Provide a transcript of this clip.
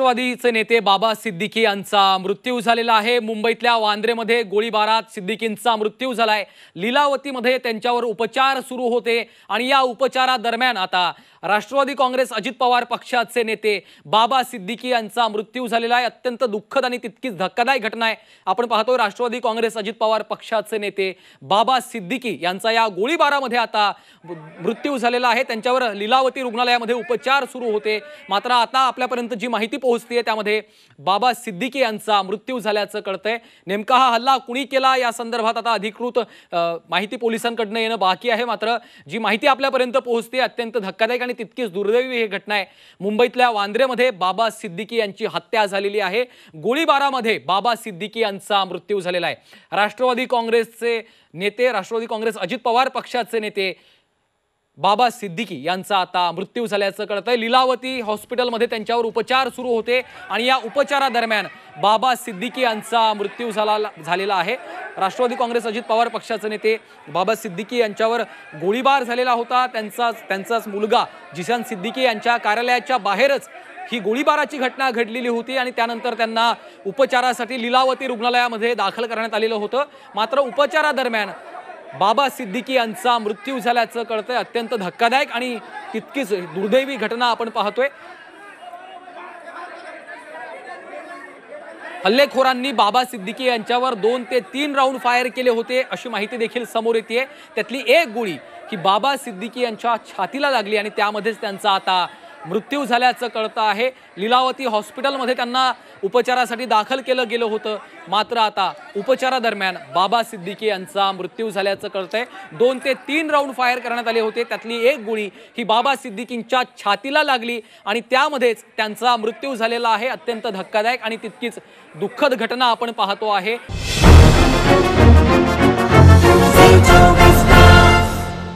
राष्ट्रवादीचे नेते बाबा सिद्दीकी यांचा मृत्यू झालेला आहे मुंबईतल्या वांद्रेमध्ये गोळीबारात सिद्दीकींचा मृत्यू झालाय लिलावतीमध्ये त्यांच्यावर उपचार सुरू होते आणि या उपचारादरम्यान आता राष्ट्रवादी काँग्रेस अजित पवार पक्षाचे नेते बाबा सिद्दीकी यांचा मृत्यू झालेला आहे अत्यंत दुःखद आणि तितकीच धक्कादायक घटना आहे आपण पाहतो राष्ट्रवादी काँग्रेस अजित पवार पक्षाचे नेते बाबा सिद्दीकी यांचा या गोळीबारामध्ये आता मृत्यू झालेला आहे त्यांच्यावर लीलावती रुग्णालयामध्ये उपचार सुरू होते मात्र आता आपल्यापर्यंत जी माहिती पोहोचते त्यामध्ये बाबा सिद्दीकी यांचा मृत्यू झाल्याचं कळतंय नेमका हा हल्ला कुणी केला या संदर्भात आता अधिकृत माहिती पोलिसांकडनं येणं बाकी आहे मात्र जी माहिती आपल्यापर्यंत पोहोचते अत्यंत धक्कादायक आणि तितकीच दुर्दैवी ही घटना आहे मुंबईतल्या वांद्रेमध्ये बाबा सिद्दीकी यांची हत्या झालेली आहे गोळीबारामध्ये बाबा सिद्दीकी यांचा मृत्यू झालेला आहे राष्ट्रवादी काँग्रेसचे नेते राष्ट्रवादी काँग्रेस अजित पवार पक्षाचे नेते बाबा सिद्दीकी यांचा आता मृत्यू झाल्याचं कळतंय लिलावती हॉस्पिटलमध्ये त्यांच्यावर उपचार सुरू होते आणि या उपचारादरम्यान बाबा सिद्दीकी यांचा मृत्यू झाला झालेला आहे राष्ट्रवादी काँग्रेस अजित पवार पक्षाचे नेते बाबा सिद्दीकी यांच्यावर गोळीबार झालेला होता त्यांचाच त्यांचाच मुलगा जिशान सिद्दीकी यांच्या कार्यालयाच्या बाहेरच ही गोळीबाराची घटना घडलेली होती आणि त्यानंतर त्यांना उपचारासाठी लिलावती रुग्णालयामध्ये दाखल करण्यात आलेलं होतं मात्र उपचारादरम्यान बाबा सिद्दीकी यांचा मृत्यू झाल्याचं कळतंय अत्यंत धक्कादायक आणि तितकीच दुर्दैवी घटना आपण पाहतोय हल्लेखोरांनी बाबा सिद्दीकी यांच्यावर दोन ते तीन राऊंड फायर केले होते अशी माहिती देखील समोर येते त्यातली एक गोळी की बाबा सिद्दीकी यांच्या छातीला लागली आणि त्यामध्येच त्यांचा आता मृत्यू झाल्याचं कळतं आहे लिलावती हॉस्पिटलमध्ये त्यांना उपचारासाठी दाखल केलं गेलं होतं मात्र आता उपचारादरम्यान बाबा सिद्दीकी यांचा मृत्यू झाल्याचं कळतं आहे दोन ते तीन राऊंड फायर करण्यात आले होते त्यातली एक गोळी ही बाबा सिद्दीकींच्या छातीला लागली आणि त्यामध्येच त्यांचा मृत्यू झालेला आहे अत्यंत धक्कादायक आणि तितकीच दुःखद घटना आपण पाहतो आहे